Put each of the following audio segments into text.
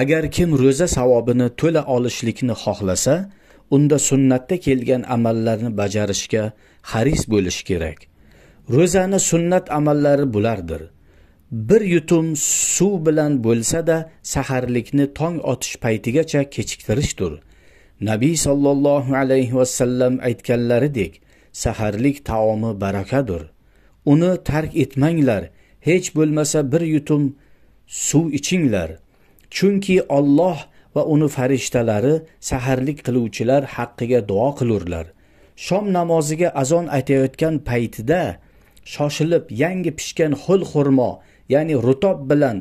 agar kim ro'za savobini to'la olishlikni xohlasa unda sunnatda kelgan amallarni bajarishga haris bo'lish kerak ro'zani sunnat amallari bulardir bir yutum suv bilan bo'lsa-da saharlikni tong otish paytigacha kechiktirishdir nabiy sollallohu alayhi vasallam aytganlaridek saharlik taomi barakadir uni tark etmanglar hech bo'lmasa bir yutum suv ichinglar chunki Alloh va uni farishtalari saharlik qiluvchilar haqqiga duo qilurlar shom namoziga azon aytayotgan paytida shoshilib yangi pishgan xul xurmo ya'ni rutob bilan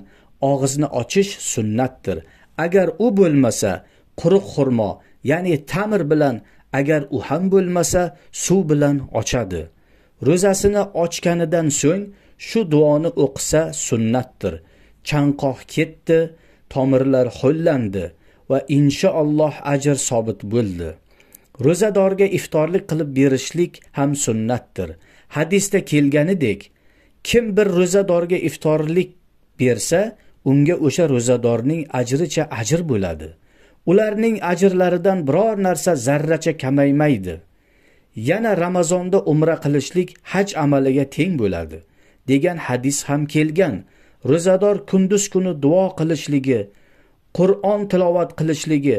og'izni ochish sunnatdir agar u bo'lmasa quruq xurmo ya'ni tamir bilan agar u ham bo'lmasa suv bilan ochadi ro'zasini ochganidan so'ng shu duoni o'qisa sunnatdir chanqoq ketdi tomirlar ho'llandi va inshaalloh ajr sobit bo'ldi ro'zadorga iftorlik qilib berishlik ham sunnatdir hadisda kelganidek kim bir ro'zadorga iftorlik bersa unga o'sha ro'zadorning ajricha ajr bo'ladi ularning ajrlaridan biror narsa zarracha kamaymaydi yana ramazonda umra qilishlik haj amaliga teng bo'ladi degan hadis ham kelgan ro'zador kunduz kuni duo qilishligi qur'on tilovat qilishligi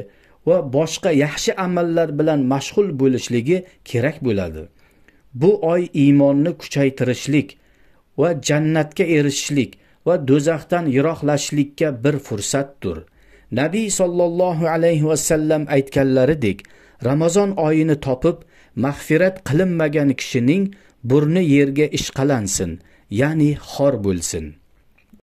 va boshqa yaxshi amallar bilan mashg'ul bo'lishligi kerak bo'ladi bu oy iymonni kuchaytirishlik va jannatga erishishlik va do'zaxdan yiroqlashishlikka bir fursatdir nabiy sollallohu alayhi vasallam aytganlaridek ramazon oyini topib mag'firat qilinmagan kishining burni yerga ishqalansin ya'ni xor bo'lsin